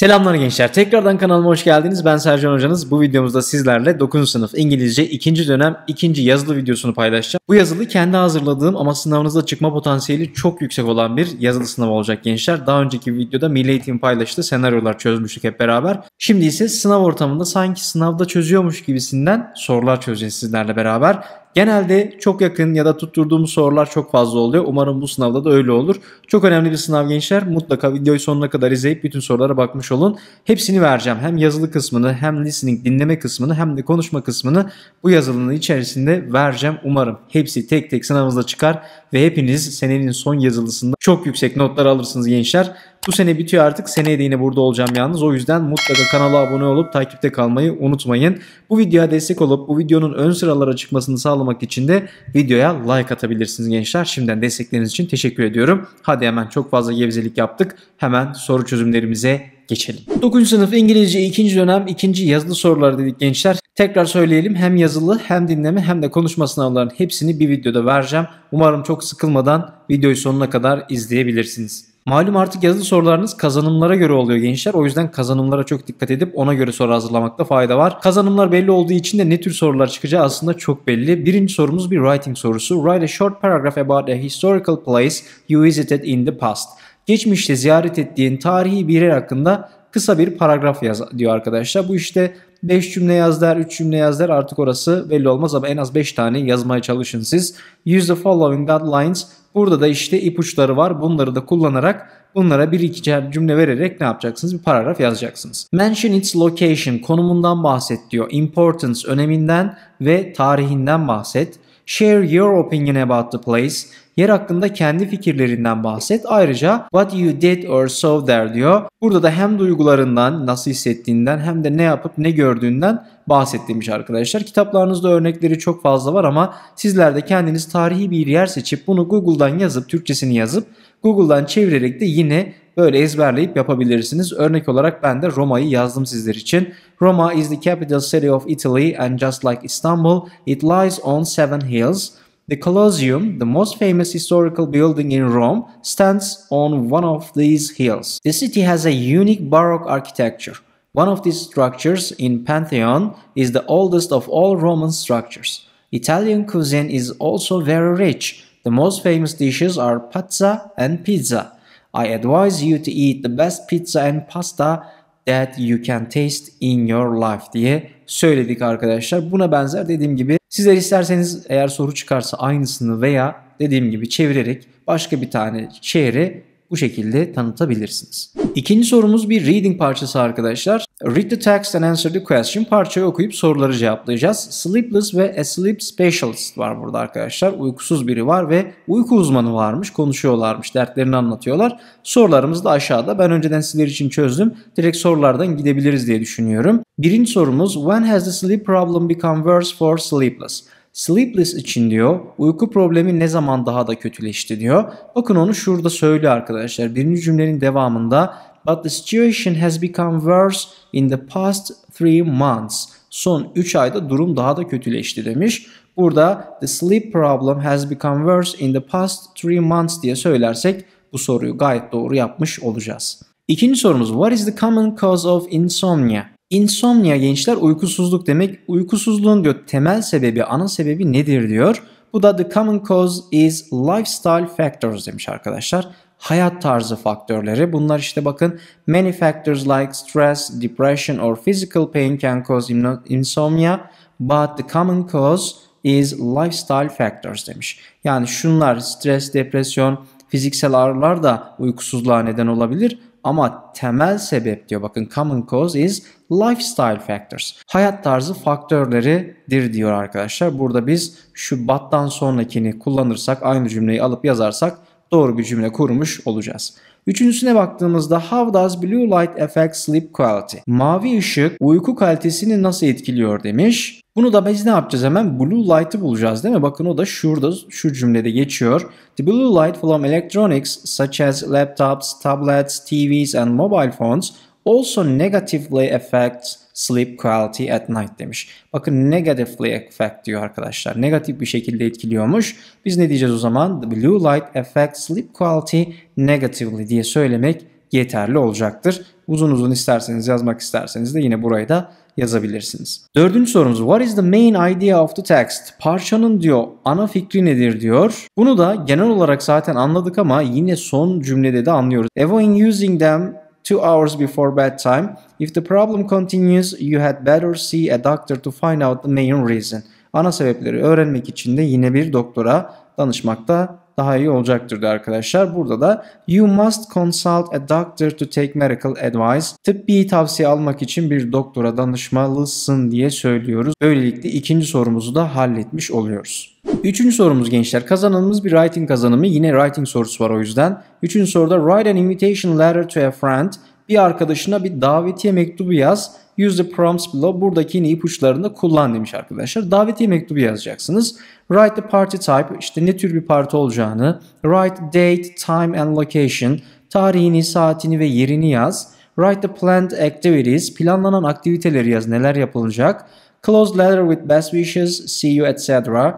Selamlar gençler. Tekrardan kanalıma hoş geldiniz. Ben Sercan Hocanız. Bu videomuzda sizlerle 9. sınıf İngilizce 2. dönem 2. yazılı videosunu paylaşacağım. Bu yazılı kendi hazırladığım ama sınavınızda çıkma potansiyeli çok yüksek olan bir yazılı sınav olacak gençler. Daha önceki videoda Milli Eğitim paylaştı. Senaryolar çözmüştük hep beraber. Şimdi ise sınav ortamında sanki sınavda çözüyormuş gibisinden sorular çözeceğiz sizlerle beraber. Genelde çok yakın ya da tutturduğumuz sorular çok fazla oluyor. Umarım bu sınavda da öyle olur. Çok önemli bir sınav gençler. Mutlaka videoyu sonuna kadar izleyip bütün sorulara bakmış olun. Hepsini vereceğim. Hem yazılı kısmını hem listening dinleme kısmını hem de konuşma kısmını bu yazılının içerisinde vereceğim. Umarım hepsi tek tek sınavınızda çıkar ve hepiniz senenin son yazılısında çok yüksek notlar alırsınız gençler. Bu sene bitiyor artık. Seneye de yine burada olacağım yalnız. O yüzden mutlaka kanala abone olup takipte kalmayı unutmayın. Bu videoya destek olup bu videonun ön sıralara çıkmasını sağlamak için de videoya like atabilirsiniz gençler. Şimdiden destekleriniz için teşekkür ediyorum. Hadi hemen çok fazla gevzelik yaptık. Hemen soru çözümlerimize geçelim. 9. sınıf İngilizce 2. dönem 2. yazılı soruları dedik gençler. Tekrar söyleyelim hem yazılı hem dinleme hem de konuşma sınavlarının hepsini bir videoda vereceğim. Umarım çok sıkılmadan videoyu sonuna kadar izleyebilirsiniz. Malum artık yazılı sorularınız kazanımlara göre oluyor gençler. O yüzden kazanımlara çok dikkat edip ona göre soru hazırlamakta fayda var. Kazanımlar belli olduğu için de ne tür sorular çıkacağı aslında çok belli. Birinci sorumuz bir writing sorusu. Write a short paragraph about a historical place you visited in the past. Geçmişte ziyaret ettiğin tarihi bir yer hakkında kısa bir paragraf yaz diyor arkadaşlar. Bu işte 5 cümle yaz der, 3 cümle yaz der artık orası belli olmaz ama en az 5 tane yazmaya çalışın siz. Use the following guidelines Burada da işte ipuçları var. Bunları da kullanarak bunlara bir iki cümle vererek ne yapacaksınız? Bir paragraf yazacaksınız. Mention its location, konumundan bahset diyor. Importance, öneminden ve tarihinden bahset. Share your opinion about the place. Yer hakkında kendi fikirlerinden bahset. Ayrıca what you did or saw there diyor. Burada da hem duygularından, nasıl hissettiğinden hem de ne yapıp ne gördüğünden bahset demiş arkadaşlar. Kitaplarınızda örnekleri çok fazla var ama sizler de kendiniz tarihi bir yer seçip bunu Google'dan yazıp, Türkçesini yazıp Google'dan çevirerek de yine böyle ezberleyip yapabilirsiniz. Örnek olarak ben de Roma'yı yazdım sizler için. Roma is the capital city of Italy and just like Istanbul, it lies on seven hills. The Colosseum, the most famous historical building in Rome, stands on one of these hills. The city has a unique Baroque architecture. One of these structures in Pantheon is the oldest of all Roman structures. Italian cuisine is also very rich. The most famous dishes are pizza and pizza. I advise you to eat the best pizza and pasta that you can taste in your life diye söyledik arkadaşlar. Buna benzer dediğim gibi Sizler isterseniz eğer soru çıkarsa aynısını veya dediğim gibi çevirerek başka bir tane şehre bu şekilde tanıtabilirsiniz. İkinci sorumuz bir reading parçası arkadaşlar. Read the text and answer the question. Parçayı okuyup soruları cevaplayacağız. Sleepless ve a sleep specialist var burada arkadaşlar. Uykusuz biri var ve uyku uzmanı varmış. Konuşuyorlarmış. Dertlerini anlatıyorlar. Sorularımız da aşağıda. Ben önceden sizler için çözdüm. Direkt sorulardan gidebiliriz diye düşünüyorum. Birinci sorumuz When has the sleep problem become worse for sleepless? Sleepless için diyor uyku problemi ne zaman daha da kötüleşti diyor. Bakın onu şurada söylüyor arkadaşlar. Birinci cümlenin devamında But the situation has become worse in the past three months. Son 3 ayda durum daha da kötüleşti demiş. Burada the sleep problem has become worse in the past three months diye söylersek bu soruyu gayet doğru yapmış olacağız. İkinci sorumuz what is the common cause of insomnia? İnsomnia, gençler uykusuzluk demek. Uykusuzluğun diyor temel sebebi, ana sebebi nedir diyor. Bu da the common cause is lifestyle factors demiş arkadaşlar. Hayat tarzı faktörleri. Bunlar işte bakın many factors like stress, depression or physical pain can cause insomnia but the common cause is lifestyle factors demiş. Yani şunlar stres, depresyon, fiziksel ağrılar da uykusuzluğa neden olabilir ama temel sebep diyor bakın common cause is lifestyle factors. Hayat tarzı faktörleridir diyor arkadaşlar. Burada biz şu battan sonrakini kullanırsak aynı cümleyi alıp yazarsak doğru bir cümle kurmuş olacağız. Üçüncüsüne baktığımızda how does blue light affect sleep quality? Mavi ışık uyku kalitesini nasıl etkiliyor demiş. Bunu da biz ne yapacağız hemen? Blue light'ı bulacağız değil mi? Bakın o da şurada şu cümlede geçiyor. The blue light from electronics such as laptops, tablets, TVs and mobile phones also negatively affects sleep quality at night demiş. Bakın negatively affect diyor arkadaşlar. Negatif bir şekilde etkiliyormuş. Biz ne diyeceğiz o zaman? The blue light affects sleep quality negatively diye söylemek yeterli olacaktır. Uzun uzun isterseniz yazmak isterseniz de yine burayı da yazabilirsiniz. Dördüncü sorumuz What is the main idea of the text? Parçanın diyor ana fikri nedir diyor. Bunu da genel olarak zaten anladık ama yine son cümlede de anlıyoruz. Avoid using them two hours before bedtime. If the problem continues, you had better see a doctor to find out the main reason. Ana sebepleri öğrenmek için de yine bir doktora danışmakta daha iyi olacaktır diyor arkadaşlar. Burada da you must consult a doctor to take medical advice. Tıbbi tavsiye almak için bir doktora danışmalısın diye söylüyoruz. Böylelikle ikinci sorumuzu da halletmiş oluyoruz. Üçüncü sorumuz gençler. Kazanımız bir writing kazanımı. Yine writing sorusu var o yüzden. Üçüncü soruda write an invitation letter to a friend bir arkadaşına bir davetiye mektubu yaz. Use the prompts below. Buradaki yine ipuçlarını kullan demiş arkadaşlar. Davetiye mektubu yazacaksınız. Write the party type. işte ne tür bir parti olacağını. Write date, time and location. Tarihini, saatini ve yerini yaz Write the planned activities. Planlanan aktiviteleri yaz. Neler yapılacak? Close letter with best wishes, see you etc.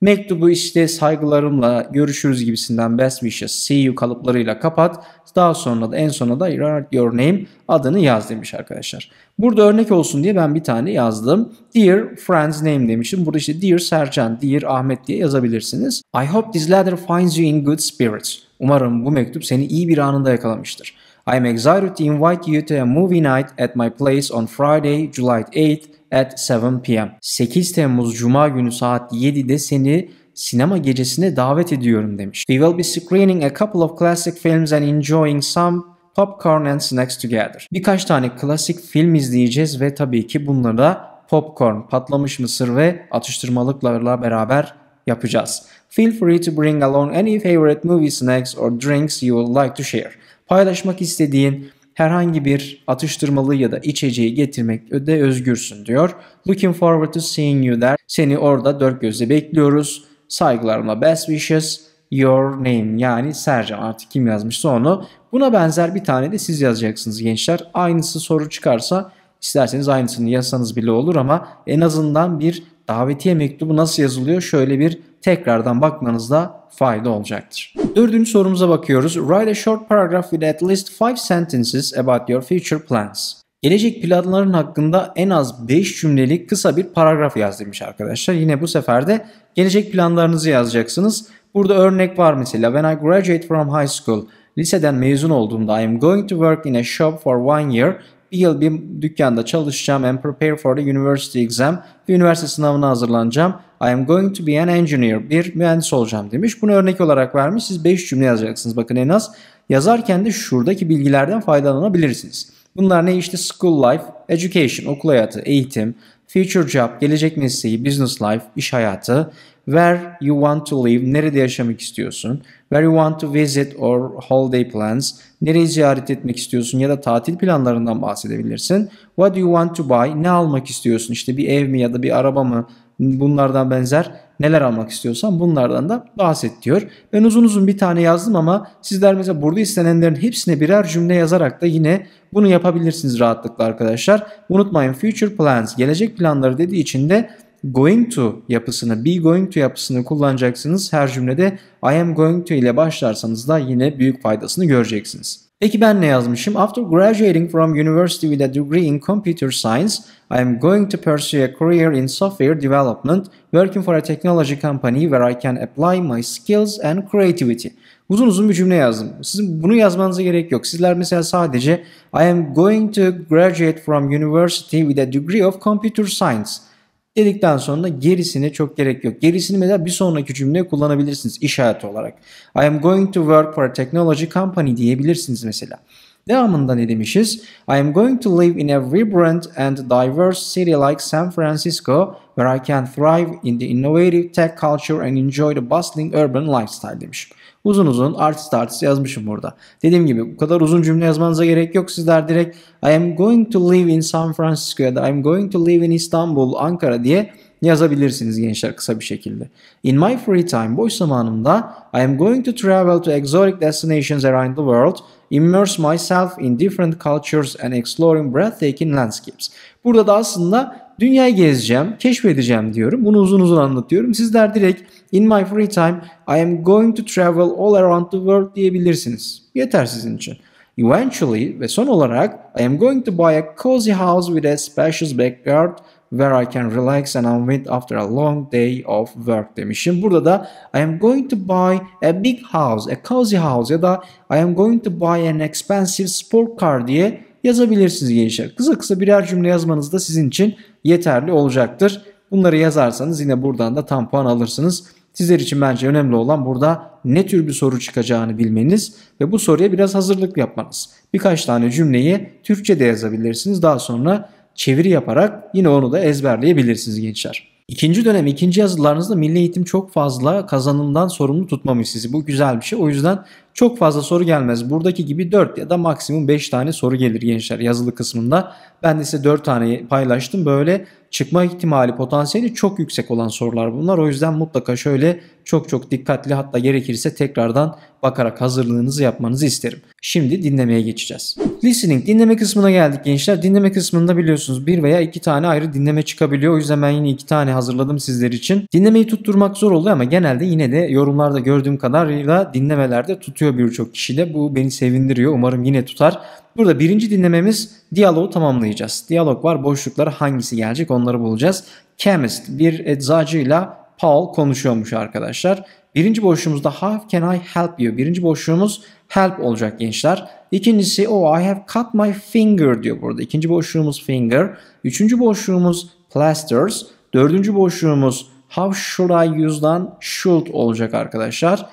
Mektubu işte saygılarımla görüşürüz gibisinden best wishes, see you kalıplarıyla kapat. Daha sonra da en sona da write your name adını yaz demiş arkadaşlar. Burada örnek olsun diye ben bir tane yazdım. Dear friend's name demişim. Burada işte dear Sercan, dear Ahmet diye yazabilirsiniz. I hope this letter finds you in good spirits. Umarım bu mektup seni iyi bir anında yakalamıştır. I'm excited to invite you to a movie night at my place on Friday, July 8 at 7 p.m. 8 Temmuz Cuma günü saat 7'de seni sinema gecesine davet ediyorum demiş. We will be screening a couple of classic films and enjoying some popcorn and snacks together. Birkaç tane klasik film izleyeceğiz ve tabii ki bunları da popcorn, patlamış mısır ve atıştırmalıklarla beraber yapacağız. Feel free to bring along any favorite movie snacks or drinks you would like to share. Paylaşmak istediğin herhangi bir atıştırmalı ya da içeceği getirmek de özgürsün diyor. Looking forward to seeing you der. Seni orada dört gözle bekliyoruz. Saygılarımla best wishes. Your name yani Sercan artık kim yazmışsa onu. Buna benzer bir tane de siz yazacaksınız gençler. Aynısı soru çıkarsa isterseniz aynısını yazsanız bile olur ama en azından bir davetiye mektubu nasıl yazılıyor şöyle bir tekrardan bakmanızda fayda olacaktır. Dördüncü sorumuza bakıyoruz. Write a short paragraph with at least five sentences about your future plans. Gelecek planların hakkında en az 5 cümlelik kısa bir paragraf yaz demiş arkadaşlar. Yine bu sefer de gelecek planlarınızı yazacaksınız. Burada örnek var mesela. When I graduate from high school, liseden mezun olduğumda I am going to work in a shop for one year. Bir yıl bir dükkanda çalışacağım and prepare for the university exam. Üniversite sınavına hazırlanacağım I am going to be an engineer. Bir mühendis olacağım demiş. Bunu örnek olarak vermiş. Siz 5 cümle yazacaksınız. Bakın en az yazarken de şuradaki bilgilerden faydalanabilirsiniz. Bunlar ne işte school life, education, okul hayatı, eğitim, future job, gelecek mesleği, business life, iş hayatı, where you want to live, nerede yaşamak istiyorsun, where you want to visit or holiday plans, nereyi ziyaret etmek istiyorsun ya da tatil planlarından bahsedebilirsin. What do you want to buy, ne almak istiyorsun işte bir ev mi ya da bir araba mı, bunlardan benzer neler almak istiyorsan bunlardan da bahset diyor. Ben uzun uzun bir tane yazdım ama sizler mesela burada istenenlerin hepsine birer cümle yazarak da yine bunu yapabilirsiniz rahatlıkla arkadaşlar. Unutmayın future plans gelecek planları dediği için de going to yapısını, be going to yapısını kullanacaksınız. Her cümlede I am going to ile başlarsanız da yine büyük faydasını göreceksiniz. Peki ben ne yazmışım? After graduating from university with a degree in computer science, I am going to pursue a career in software development, working for a technology company where I can apply my skills and creativity. Uzun uzun bir cümle yazdım. Sizin bunu yazmanıza gerek yok. Sizler mesela sadece I am going to graduate from university with a degree of computer science dedikten sonra gerisine çok gerek yok. Gerisini mesela bir sonraki cümleye kullanabilirsiniz işareti olarak. I am going to work for a technology company diyebilirsiniz mesela. Devamında ne demişiz? I am going to live in a vibrant and diverse city like San Francisco where I can thrive in the innovative tech culture and enjoy the bustling urban lifestyle demiş. Uzun uzun artist artist yazmışım burada. Dediğim gibi bu kadar uzun cümle yazmanıza gerek yok. Sizler direkt I am going to live in San Francisco ya da I am going to live in Istanbul, Ankara diye yazabilirsiniz gençler kısa bir şekilde. In my free time boş zamanımda I am going to travel to exotic destinations around the world. Immerse myself in different cultures and exploring breathtaking landscapes. Burada da aslında dünyayı gezeceğim, keşfedeceğim diyorum. Bunu uzun uzun anlatıyorum. Sizler direkt in my free time I am going to travel all around the world diyebilirsiniz. Yeter sizin için. Eventually ve son olarak I am going to buy a cozy house with a spacious backyard where I can relax and unwind after a long day of work demişim. Burada da I am going to buy a big house, a cozy house ya da I am going to buy an expensive sport car diye yazabilirsiniz gençler. Kısa kısa birer cümle yazmanız da sizin için yeterli olacaktır. Bunları yazarsanız yine buradan da tam puan alırsınız. Sizler için bence önemli olan burada ne tür bir soru çıkacağını bilmeniz ve bu soruya biraz hazırlık yapmanız. Birkaç tane cümleyi Türkçe de yazabilirsiniz. Daha sonra çeviri yaparak yine onu da ezberleyebilirsiniz gençler. İkinci dönem ikinci yazılarınızda milli eğitim çok fazla kazanımdan sorumlu tutmamış sizi. Bu güzel bir şey. O yüzden çok fazla soru gelmez. Buradaki gibi 4 ya da maksimum 5 tane soru gelir gençler yazılı kısmında. Ben de size 4 tane paylaştım. Böyle çıkma ihtimali potansiyeli çok yüksek olan sorular bunlar. O yüzden mutlaka şöyle çok çok dikkatli hatta gerekirse tekrardan bakarak hazırlığınızı yapmanızı isterim. Şimdi dinlemeye geçeceğiz. Listening dinleme kısmına geldik gençler. Dinleme kısmında biliyorsunuz bir veya iki tane ayrı dinleme çıkabiliyor. O yüzden ben yine iki tane hazırladım sizler için. Dinlemeyi tutturmak zor oluyor ama genelde yine de yorumlarda gördüğüm kadarıyla dinlemelerde tutuyor birçok kişi de. Bu beni sevindiriyor. Umarım yine tutar. Burada birinci dinlememiz diyaloğu tamamlayacağız. Diyalog var boşluklara hangisi gelecek onları bulacağız. Chemist bir eczacıyla Paul konuşuyormuş arkadaşlar. Birinci boşluğumuzda how can I help you? Birinci boşluğumuz help olacak gençler. İkincisi oh I have cut my finger diyor burada. İkinci boşluğumuz finger. Üçüncü boşluğumuz plasters. Dördüncü boşluğumuz how should I use use'dan should olacak arkadaşlar.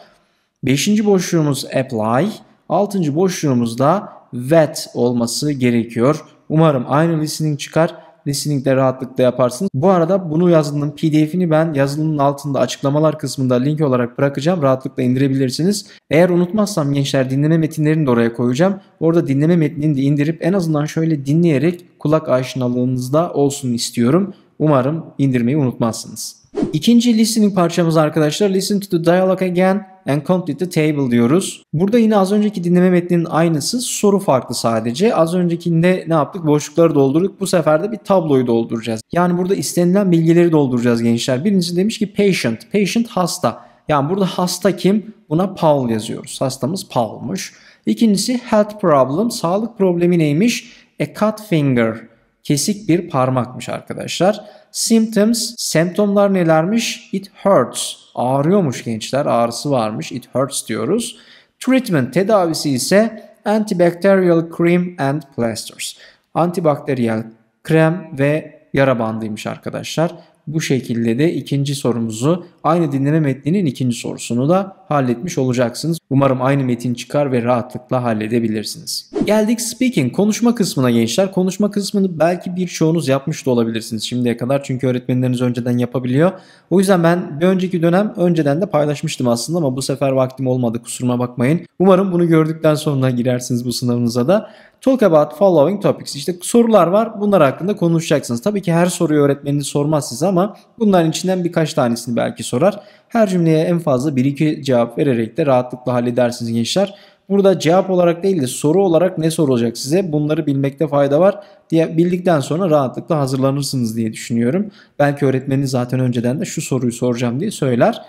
Beşinci boşluğumuz apply. Altıncı boşluğumuz da that olması gerekiyor. Umarım aynı listening çıkar. Listening de rahatlıkla yaparsınız. Bu arada bunu yazılının pdf'ini ben yazılının altında açıklamalar kısmında link olarak bırakacağım. Rahatlıkla indirebilirsiniz. Eğer unutmazsam gençler dinleme metinlerini de oraya koyacağım. Orada dinleme metnini de indirip en azından şöyle dinleyerek kulak aşinalığınızda olsun istiyorum. Umarım indirmeyi unutmazsınız. İkinci listening parçamız arkadaşlar listen to the dialogue again and complete the table diyoruz. Burada yine az önceki dinleme metninin aynısı soru farklı sadece. Az öncekinde ne yaptık? Boşlukları doldurduk. Bu sefer de bir tabloyu dolduracağız. Yani burada istenilen bilgileri dolduracağız gençler. Birincisi demiş ki patient. Patient hasta. Yani burada hasta kim? Buna Paul yazıyoruz. Hastamız Paul'muş. İkincisi health problem. Sağlık problemi neymiş? A cut finger. Kesik bir parmakmış arkadaşlar. Symptoms, semptomlar nelermiş? It hurts, ağrıyormuş gençler, ağrısı varmış. It hurts diyoruz. Treatment, tedavisi ise antibacterial cream and plasters. Antibakteriyel krem ve yara bandıymış arkadaşlar. Bu şekilde de ikinci sorumuzu aynı dinleme metninin ikinci sorusunu da halletmiş olacaksınız. Umarım aynı metin çıkar ve rahatlıkla halledebilirsiniz. Geldik speaking konuşma kısmına gençler. Konuşma kısmını belki birçoğunuz yapmış da olabilirsiniz şimdiye kadar. Çünkü öğretmenleriniz önceden yapabiliyor. O yüzden ben bir önceki dönem önceden de paylaşmıştım aslında ama bu sefer vaktim olmadı kusuruma bakmayın. Umarım bunu gördükten sonra girersiniz bu sınavınıza da. Talk about following topics. İşte sorular var. Bunlar hakkında konuşacaksınız. Tabii ki her soruyu öğretmeniniz sormaz size ama bunların içinden birkaç tanesini belki sorar. Her cümleye en fazla 1-2 cevap vererek de rahatlıkla halledersiniz gençler. Burada cevap olarak değil de soru olarak ne sorulacak size bunları bilmekte fayda var diye bildikten sonra rahatlıkla hazırlanırsınız diye düşünüyorum. Belki öğretmeniniz zaten önceden de şu soruyu soracağım diye söyler.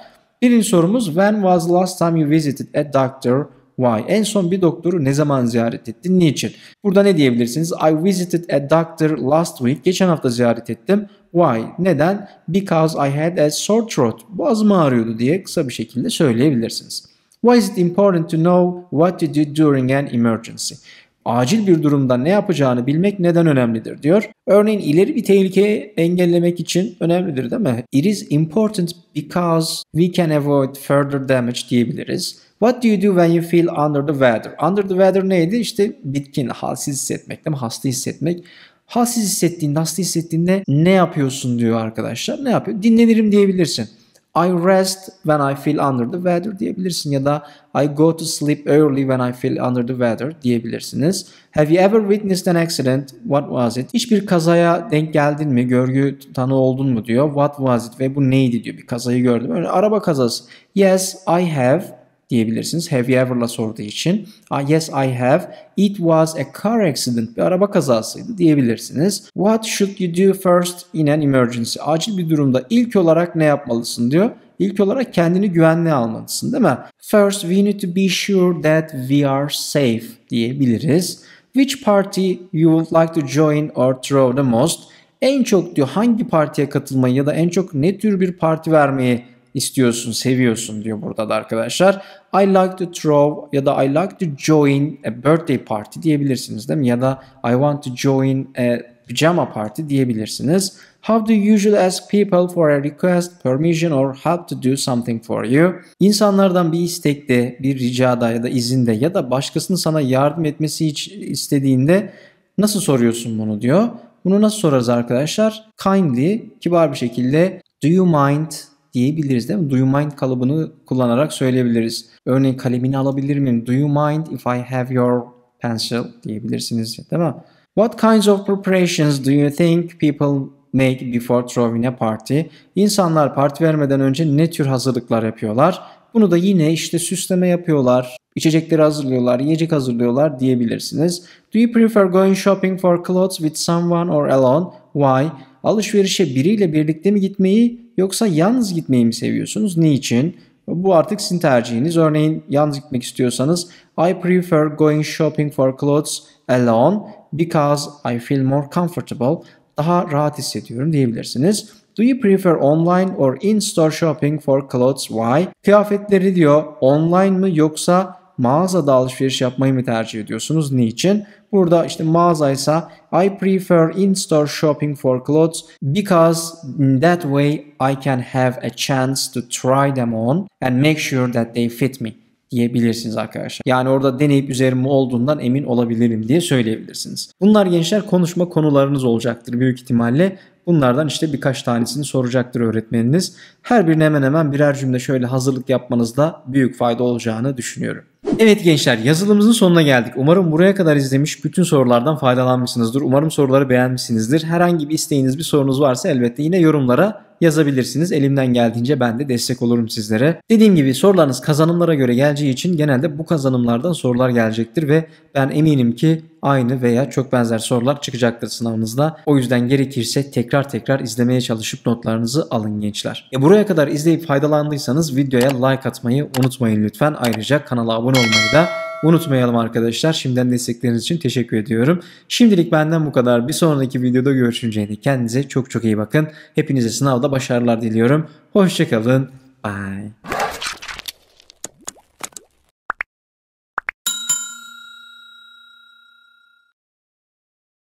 Birinci sorumuz When was the last time you visited a doctor Why? En son bir doktoru ne zaman ziyaret ettin? Niçin? Burada ne diyebilirsiniz? I visited a doctor last week. Geçen hafta ziyaret ettim. Why? Neden? Because I had a sore throat. Boğazım ağrıyordu diye kısa bir şekilde söyleyebilirsiniz. Why is it important to know what to do during an emergency? acil bir durumda ne yapacağını bilmek neden önemlidir diyor. Örneğin ileri bir tehlikeyi engellemek için önemlidir değil mi? It is important because we can avoid further damage diyebiliriz. What do you do when you feel under the weather? Under the weather neydi? İşte bitkin, halsiz hissetmek değil mi? Hasta hissetmek. Halsiz hissettiğinde, hasta hissettiğinde ne yapıyorsun diyor arkadaşlar. Ne yapıyor? Dinlenirim diyebilirsin. I rest when I feel under the weather diyebilirsin ya da I go to sleep early when I feel under the weather diyebilirsiniz. Have you ever witnessed an accident? What was it? Hiçbir kazaya denk geldin mi? Görgü tanı oldun mu diyor. What was it? Ve bu neydi diyor. Bir kazayı gördüm. Öyle araba kazası. Yes, I have diyebilirsiniz. Have you ever'la sorduğu için. Ah, yes I have. It was a car accident. Bir araba kazasıydı diyebilirsiniz. What should you do first in an emergency? Acil bir durumda ilk olarak ne yapmalısın diyor. İlk olarak kendini güvenli almalısın değil mi? First we need to be sure that we are safe diyebiliriz. Which party you would like to join or throw the most? En çok diyor hangi partiye katılmayı ya da en çok ne tür bir parti vermeyi istiyorsun, seviyorsun diyor burada da arkadaşlar. I like to throw ya da I like to join a birthday party diyebilirsiniz değil mi? Ya da I want to join a pajama party diyebilirsiniz. How do you usually ask people for a request, permission or help to do something for you? İnsanlardan bir istekte, bir ricada ya da izinde ya da başkasının sana yardım etmesi için istediğinde nasıl soruyorsun bunu diyor. Bunu nasıl sorarız arkadaşlar? Kindly, kibar bir şekilde Do you mind? diyebiliriz değil mi? Do you mind kalıbını kullanarak söyleyebiliriz. Örneğin kalemini alabilir miyim? Do you mind if I have your pencil diyebilirsiniz değil mi? What kinds of preparations do you think people make before throwing a party? İnsanlar parti vermeden önce ne tür hazırlıklar yapıyorlar? Bunu da yine işte süsleme yapıyorlar, içecekleri hazırlıyorlar, yiyecek hazırlıyorlar diyebilirsiniz. Do you prefer going shopping for clothes with someone or alone? Why? Alışverişe biriyle birlikte mi gitmeyi Yoksa yalnız gitmeyi mi seviyorsunuz? Niçin? Bu artık sizin tercihiniz. Örneğin yalnız gitmek istiyorsanız I prefer going shopping for clothes alone because I feel more comfortable. Daha rahat hissediyorum diyebilirsiniz. Do you prefer online or in-store shopping for clothes? Why? Kıyafetleri diyor online mı yoksa mağazada alışveriş yapmayı mı tercih ediyorsunuz? Niçin? Burada işte mağazaysa I prefer in-store shopping for clothes because in that way I can have a chance to try them on and make sure that they fit me diyebilirsiniz arkadaşlar. Yani orada deneyip üzerime olduğundan emin olabilirim diye söyleyebilirsiniz. Bunlar gençler konuşma konularınız olacaktır büyük ihtimalle. Bunlardan işte birkaç tanesini soracaktır öğretmeniniz. Her birine hemen hemen birer cümle şöyle hazırlık yapmanızda büyük fayda olacağını düşünüyorum. Evet gençler yazılımımızın sonuna geldik. Umarım buraya kadar izlemiş bütün sorulardan faydalanmışsınızdır. Umarım soruları beğenmişsinizdir. Herhangi bir isteğiniz bir sorunuz varsa elbette yine yorumlara yazabilirsiniz. Elimden geldiğince ben de destek olurum sizlere. Dediğim gibi sorularınız kazanımlara göre geleceği için genelde bu kazanımlardan sorular gelecektir ve ben eminim ki aynı veya çok benzer sorular çıkacaktır sınavınızda. O yüzden gerekirse tekrar tekrar izlemeye çalışıp notlarınızı alın gençler. E buraya kadar izleyip faydalandıysanız videoya like atmayı unutmayın lütfen. Ayrıca kanala abone olmayı da unutmayalım arkadaşlar. Şimdiden destekleriniz için teşekkür ediyorum. Şimdilik benden bu kadar. Bir sonraki videoda görüşünceye dek kendinize çok çok iyi bakın. Hepinize sınavda başarılar diliyorum. Hoşçakalın. Bye.